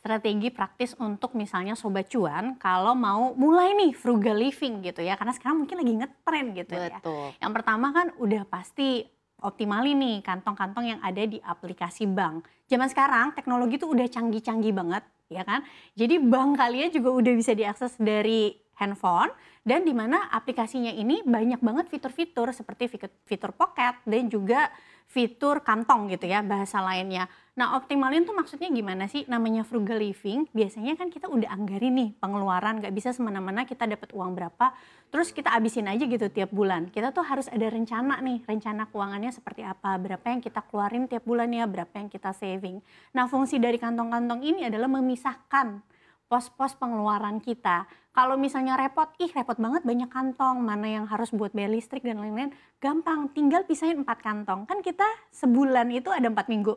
strategi praktis untuk misalnya sobat cuan kalau mau mulai nih frugal living gitu ya karena sekarang mungkin lagi ngetren gitu ya. Betul. ya. Yang pertama kan udah pasti optimalin nih kantong-kantong yang ada di aplikasi bank. Zaman sekarang teknologi tuh udah canggih-canggih banget ya kan. Jadi bank kalian juga udah bisa diakses dari handphone dan di mana aplikasinya ini banyak banget fitur-fitur seperti fitur pocket dan juga fitur kantong gitu ya bahasa lainnya. Nah optimalin tuh maksudnya gimana sih namanya frugal living? Biasanya kan kita udah anggarin nih pengeluaran nggak bisa semena-mena kita dapat uang berapa terus kita abisin aja gitu tiap bulan. Kita tuh harus ada rencana nih rencana keuangannya seperti apa berapa yang kita keluarin tiap bulan ya berapa yang kita saving. Nah fungsi dari kantong-kantong ini adalah memisahkan pos-pos pengeluaran kita. Kalau misalnya repot, ih repot banget banyak kantong, mana yang harus buat bayar listrik dan lain-lain, gampang, tinggal pisahin empat kantong. Kan kita sebulan itu ada empat minggu.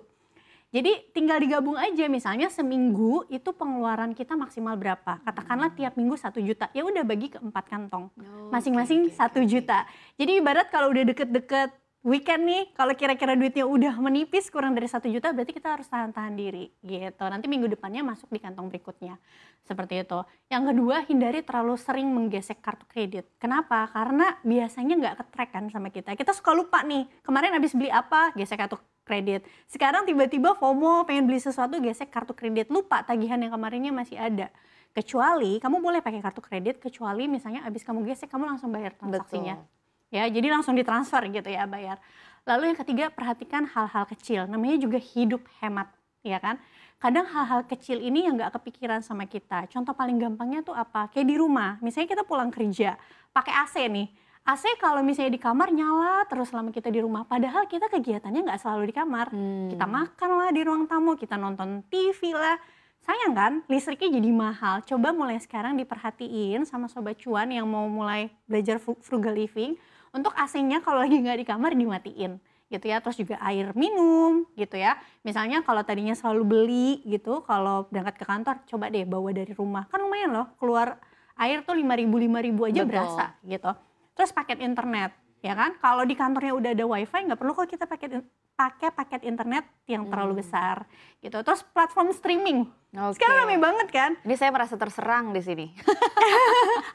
Jadi tinggal digabung aja misalnya seminggu itu pengeluaran kita maksimal berapa. Katakanlah hmm. tiap minggu satu juta. Ya udah bagi ke empat kantong. Masing-masing satu -masing juta. Jadi ibarat kalau udah deket-deket weekend nih kalau kira-kira duitnya udah menipis kurang dari satu juta berarti kita harus tahan-tahan diri gitu nanti minggu depannya masuk di kantong berikutnya seperti itu yang kedua hindari terlalu sering menggesek kartu kredit kenapa karena biasanya nggak ketrek kan sama kita kita suka lupa nih kemarin habis beli apa gesek kartu kredit sekarang tiba-tiba FOMO pengen beli sesuatu gesek kartu kredit lupa tagihan yang kemarinnya masih ada kecuali kamu boleh pakai kartu kredit kecuali misalnya habis kamu gesek kamu langsung bayar transaksinya Betul ya jadi langsung ditransfer gitu ya bayar lalu yang ketiga perhatikan hal-hal kecil namanya juga hidup hemat ya kan kadang hal-hal kecil ini yang nggak kepikiran sama kita contoh paling gampangnya tuh apa kayak di rumah misalnya kita pulang kerja pakai AC nih AC kalau misalnya di kamar nyala terus selama kita di rumah. Padahal kita kegiatannya nggak selalu di kamar. Hmm. Kita makan lah di ruang tamu, kita nonton TV lah. Sayang kan listriknya jadi mahal. Coba mulai sekarang diperhatiin sama Sobat Cuan yang mau mulai belajar frugal living untuk AC-nya kalau lagi nggak di kamar dimatiin gitu ya terus juga air minum gitu ya misalnya kalau tadinya selalu beli gitu kalau berangkat ke kantor coba deh bawa dari rumah kan lumayan loh keluar air tuh lima ribu aja Betul. berasa gitu terus paket internet ya kan? Kalau di kantornya udah ada wifi, nggak perlu kok kita pakai pakai paket internet yang terlalu hmm. besar gitu. Terus platform streaming. Okay. Sekarang ramai banget kan? Ini saya merasa terserang di sini.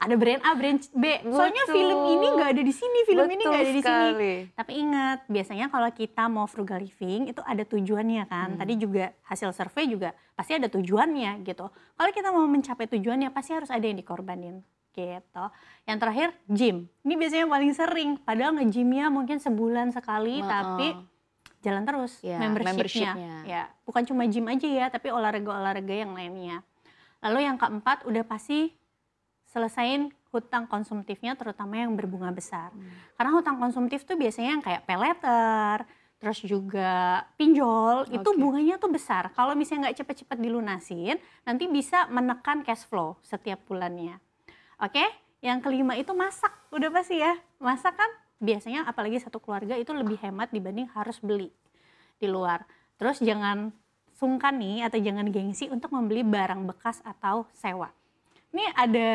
ada brand A, brand B. Betul. Soalnya film ini nggak ada di sini, film Betul ini nggak ada di sekali. sini. Tapi ingat, biasanya kalau kita mau frugal living itu ada tujuannya kan. Hmm. Tadi juga hasil survei juga pasti ada tujuannya gitu. Kalau kita mau mencapai tujuannya pasti harus ada yang dikorbanin gitu. Yang terakhir gym. Ini biasanya paling sering. Padahal nge-gymnya mungkin sebulan sekali, uh-uh. tapi jalan terus ya, membershipnya. Membership Ya, iya, bukan cuma gym aja ya, tapi olahraga-olahraga yang lainnya. Lalu yang keempat udah pasti selesain hutang konsumtifnya terutama yang berbunga besar. Hmm. Karena hutang konsumtif tuh biasanya yang kayak peleter, terus juga pinjol, okay. itu bunganya tuh besar. Kalau misalnya nggak cepet-cepet dilunasin, nanti bisa menekan cash flow setiap bulannya. Oke, yang kelima itu masak. Udah pasti ya, masak kan biasanya apalagi satu keluarga itu lebih hemat dibanding harus beli di luar. Terus jangan sungkan nih atau jangan gengsi untuk membeli barang bekas atau sewa. Ini ada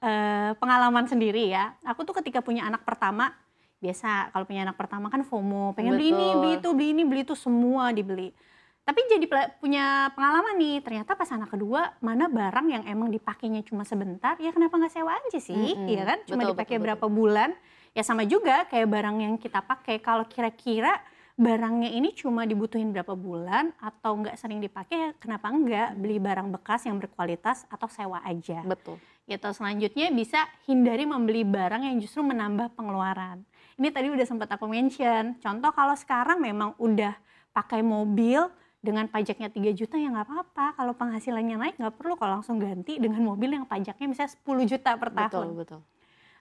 e, pengalaman sendiri ya. Aku tuh ketika punya anak pertama, biasa kalau punya anak pertama kan FOMO, pengen Betul. beli ini, beli itu, beli ini, beli itu semua dibeli tapi jadi punya pengalaman nih ternyata pas anak kedua mana barang yang emang dipakainya cuma sebentar ya kenapa nggak sewa aja sih mm -hmm. ya kan cuma dipakai berapa bulan ya sama juga kayak barang yang kita pakai kalau kira-kira barangnya ini cuma dibutuhin berapa bulan atau nggak sering dipakai ya kenapa enggak beli barang bekas yang berkualitas atau sewa aja betul atau gitu. selanjutnya bisa hindari membeli barang yang justru menambah pengeluaran ini tadi udah sempat aku mention contoh kalau sekarang memang udah pakai mobil dengan pajaknya 3 juta ya nggak apa-apa. Kalau penghasilannya naik nggak perlu kalau langsung ganti dengan mobil yang pajaknya misalnya 10 juta per tahun. Betul, betul.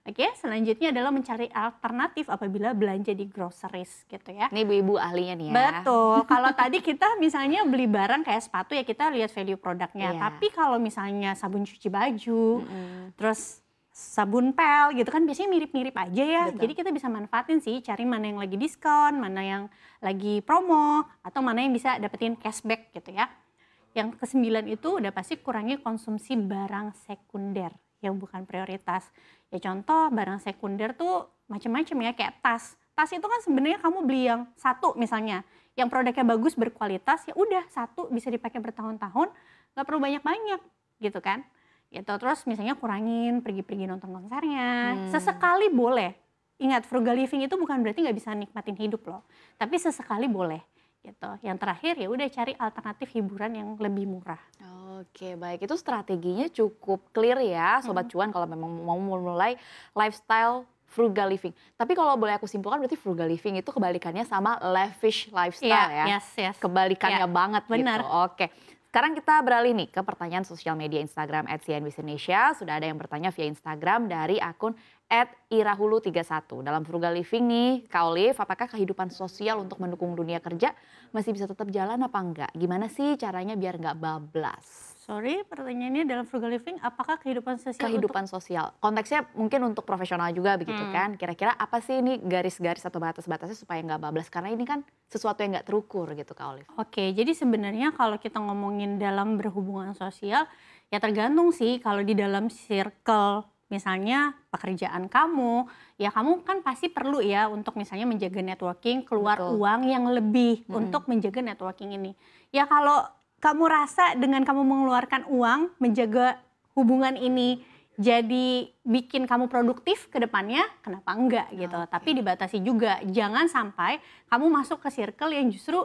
Oke, selanjutnya adalah mencari alternatif apabila belanja di groceries gitu ya. Ini ibu-ibu ahlinya nih ya. Betul. kalau tadi kita misalnya beli barang kayak sepatu ya kita lihat value produknya. Yeah. Tapi kalau misalnya sabun cuci baju, mm -hmm. terus sabun pel gitu kan biasanya mirip-mirip aja ya. Betul. Jadi kita bisa manfaatin sih cari mana yang lagi diskon, mana yang lagi promo atau mana yang bisa dapetin cashback gitu ya. Yang kesembilan itu udah pasti kurangi konsumsi barang sekunder yang bukan prioritas. Ya contoh barang sekunder tuh macam-macam ya kayak tas. Tas itu kan sebenarnya kamu beli yang satu misalnya, yang produknya bagus berkualitas ya udah satu bisa dipakai bertahun-tahun, nggak perlu banyak-banyak gitu kan. Ya, terus misalnya kurangin pergi-pergi nonton konsernya. Hmm. Sesekali boleh. Ingat frugal living itu bukan berarti nggak bisa nikmatin hidup loh. Tapi sesekali boleh gitu. Yang terakhir ya udah cari alternatif hiburan yang lebih murah. Oke, baik. Itu strateginya cukup clear ya, sobat hmm. cuan kalau memang mau mulai lifestyle frugal living. Tapi kalau boleh aku simpulkan berarti frugal living itu kebalikannya sama lavish lifestyle yeah, ya. Yes, yes. Kebalikannya yeah, banget bener. gitu. Oke. Sekarang kita beralih nih ke pertanyaan sosial media Instagram at CNBC Indonesia. Sudah ada yang bertanya via Instagram dari akun at irahulu31. Dalam frugal living nih, Kak Olive, apakah kehidupan sosial untuk mendukung dunia kerja masih bisa tetap jalan apa enggak? Gimana sih caranya biar enggak bablas? sorry pertanyaannya dalam frugal living apakah kehidupan sosial kehidupan untuk... sosial konteksnya mungkin untuk profesional juga begitu hmm. kan kira-kira apa sih ini garis-garis atau batas-batasnya supaya nggak bablas karena ini kan sesuatu yang nggak terukur gitu kak Olive. Oke jadi sebenarnya kalau kita ngomongin dalam berhubungan sosial ya tergantung sih kalau di dalam circle misalnya pekerjaan kamu, ya kamu kan pasti perlu ya untuk misalnya menjaga networking, keluar Betul. uang yang lebih hmm. untuk menjaga networking ini. Ya kalau kamu rasa dengan kamu mengeluarkan uang menjaga hubungan ini jadi bikin kamu produktif ke depannya, kenapa enggak gitu. Okay. Tapi dibatasi juga, jangan sampai kamu masuk ke circle yang justru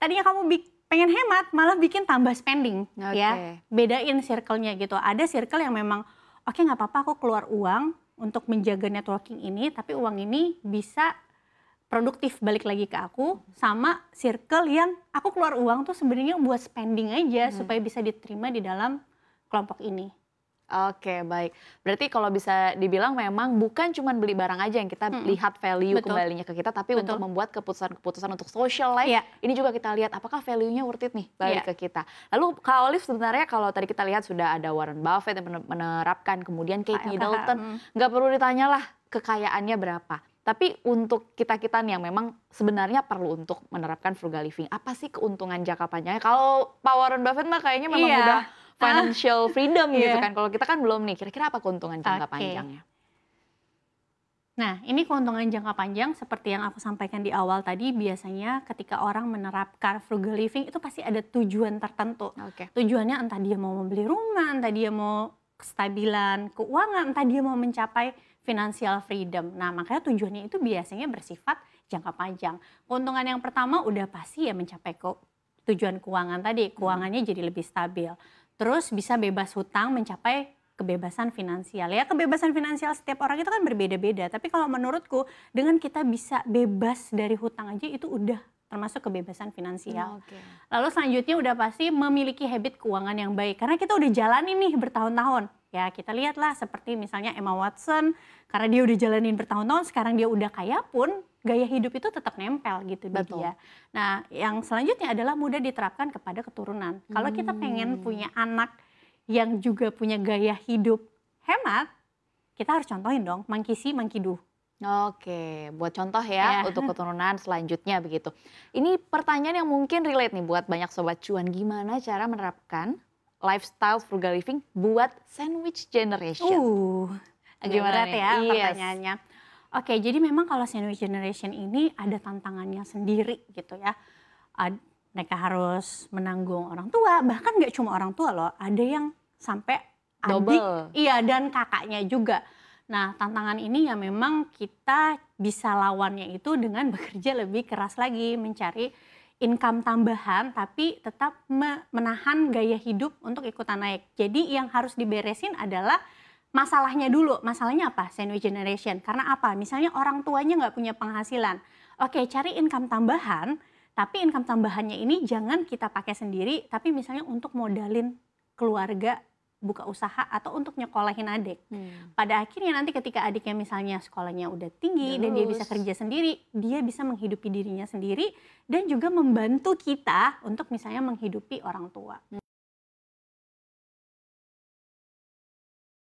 tadinya kamu pengen hemat malah bikin tambah spending okay. ya. Bedain circle-nya gitu. Ada circle yang memang oke okay, nggak apa-apa aku keluar uang untuk menjaga networking ini, tapi uang ini bisa produktif balik lagi ke aku sama circle yang aku keluar uang tuh sebenarnya buat spending aja hmm. supaya bisa diterima di dalam kelompok ini. Oke, baik. Berarti kalau bisa dibilang memang bukan cuma beli barang aja yang kita mm lihat value Betul. kembalinya ke kita, tapi Betul. untuk membuat keputusan-keputusan untuk social life, yeah. ini juga kita lihat apakah value-nya worth it nih balik yeah. ke kita. Lalu Kak Olive sebenarnya kalau tadi kita lihat sudah ada Warren Buffett yang menerapkan, kemudian Kate Middleton, hmm. nggak perlu ditanyalah kekayaannya berapa tapi untuk kita-kita yang memang sebenarnya perlu untuk menerapkan frugal living, apa sih keuntungan jangka panjangnya? Kalau Pak Warren Buffett mah kayaknya memang iya. udah financial freedom iya. gitu kan. Kalau kita kan belum nih, kira-kira apa keuntungan jangka okay. panjangnya? Nah, ini keuntungan jangka panjang seperti yang aku sampaikan di awal tadi, biasanya ketika orang menerapkan frugal living itu pasti ada tujuan tertentu. Okay. Tujuannya entah dia mau membeli rumah, entah dia mau kestabilan keuangan, entah dia mau mencapai financial freedom. Nah, makanya tujuannya itu biasanya bersifat jangka panjang. Keuntungan yang pertama udah pasti ya mencapai ke tujuan keuangan tadi, hmm. keuangannya jadi lebih stabil. Terus bisa bebas hutang mencapai kebebasan finansial. Ya, kebebasan finansial setiap orang itu kan berbeda-beda, tapi kalau menurutku dengan kita bisa bebas dari hutang aja itu udah termasuk kebebasan finansial. Hmm, okay. Lalu selanjutnya udah pasti memiliki habit keuangan yang baik karena kita udah jalanin nih bertahun-tahun. Ya kita lihatlah seperti misalnya Emma Watson karena dia udah jalanin bertahun-tahun sekarang dia udah kaya pun gaya hidup itu tetap nempel gitu Betul. dia. Nah yang selanjutnya adalah mudah diterapkan kepada keturunan. Hmm. Kalau kita hmm. pengen punya anak yang juga punya gaya hidup hemat kita harus contohin dong mangkisi mangkiduh Oke, buat contoh ya, ya. untuk keturunan selanjutnya begitu. Ini pertanyaan yang mungkin relate nih buat banyak sobat cuan. Gimana cara menerapkan lifestyle frugal living buat sandwich generation? Uh, Gimana berat ya yes. Iya. pertanyaannya. Oke, jadi memang kalau sandwich generation ini ada tantangannya sendiri gitu ya. Ad, mereka harus menanggung orang tua, bahkan gak cuma orang tua loh, ada yang sampai adik, iya dan kakaknya juga Nah, tantangan ini ya memang kita bisa lawannya itu dengan bekerja lebih keras lagi, mencari income tambahan tapi tetap menahan gaya hidup untuk ikutan naik. Jadi yang harus diberesin adalah masalahnya dulu. Masalahnya apa? Sandwich generation. Karena apa? Misalnya orang tuanya nggak punya penghasilan. Oke, cari income tambahan, tapi income tambahannya ini jangan kita pakai sendiri, tapi misalnya untuk modalin keluarga buka usaha atau untuk nyekolahin adik. Hmm. Pada akhirnya nanti ketika adiknya misalnya sekolahnya udah tinggi Terus. dan dia bisa kerja sendiri, dia bisa menghidupi dirinya sendiri dan juga membantu kita untuk misalnya menghidupi orang tua. Hmm.